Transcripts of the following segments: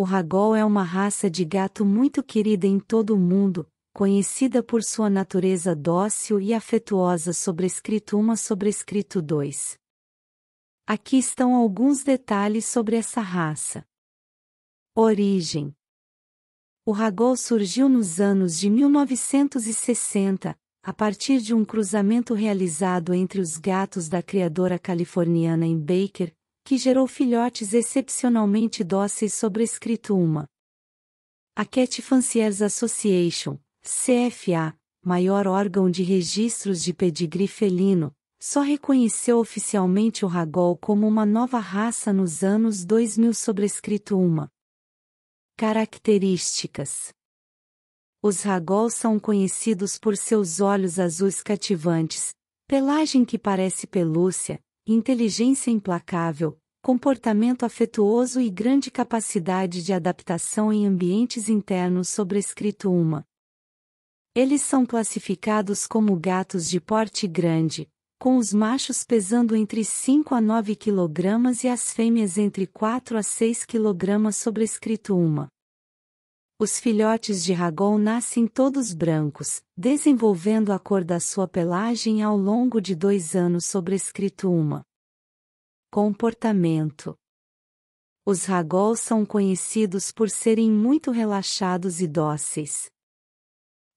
O ragol é uma raça de gato muito querida em todo o mundo, conhecida por sua natureza dócil e afetuosa sobrescrito 1 sobrescrito 2. Aqui estão alguns detalhes sobre essa raça. Origem O ragol surgiu nos anos de 1960, a partir de um cruzamento realizado entre os gatos da criadora californiana em Baker, que gerou filhotes excepcionalmente dóceis sobrescrito uma. A Cat Fanciers Association, CFA, maior órgão de registros de pedigree felino, só reconheceu oficialmente o ragol como uma nova raça nos anos 2000 sobrescrito uma. Características Os ragols são conhecidos por seus olhos azuis cativantes, pelagem que parece pelúcia, inteligência implacável, comportamento afetuoso e grande capacidade de adaptação em ambientes internos sobrescrito uma. Eles são classificados como gatos de porte grande, com os machos pesando entre 5 a 9 kg e as fêmeas entre 4 a 6 kg sobrescrito uma. Os filhotes de ragol nascem todos brancos, desenvolvendo a cor da sua pelagem ao longo de dois anos sobrescrito uma. Comportamento Os ragols são conhecidos por serem muito relaxados e dóceis.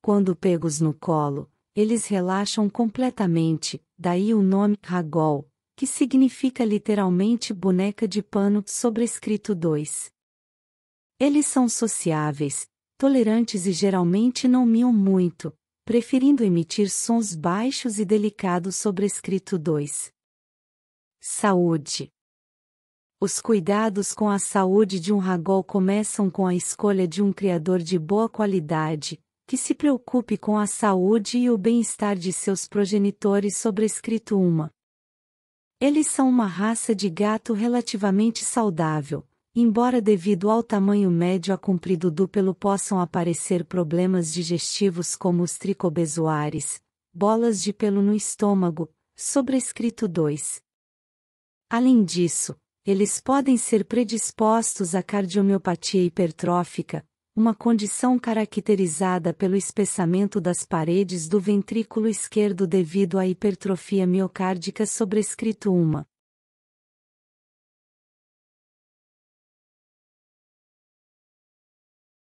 Quando pegos no colo, eles relaxam completamente, daí o nome ragol, que significa literalmente boneca de pano sobrescrito 2. Eles são sociáveis, tolerantes e geralmente não miam muito, preferindo emitir sons baixos e delicados sobrescrito 2. Saúde. Os cuidados com a saúde de um ragol começam com a escolha de um criador de boa qualidade, que se preocupe com a saúde e o bem-estar de seus progenitores sobrescrito uma. Eles são uma raça de gato relativamente saudável, embora devido ao tamanho médio a comprido pelo possam aparecer problemas digestivos como os tricobezoares, bolas de pelo no estômago, sobrescrito 2. Além disso, eles podem ser predispostos à cardiomiopatia hipertrófica, uma condição caracterizada pelo espessamento das paredes do ventrículo esquerdo devido à hipertrofia miocárdica sobrescrito uma.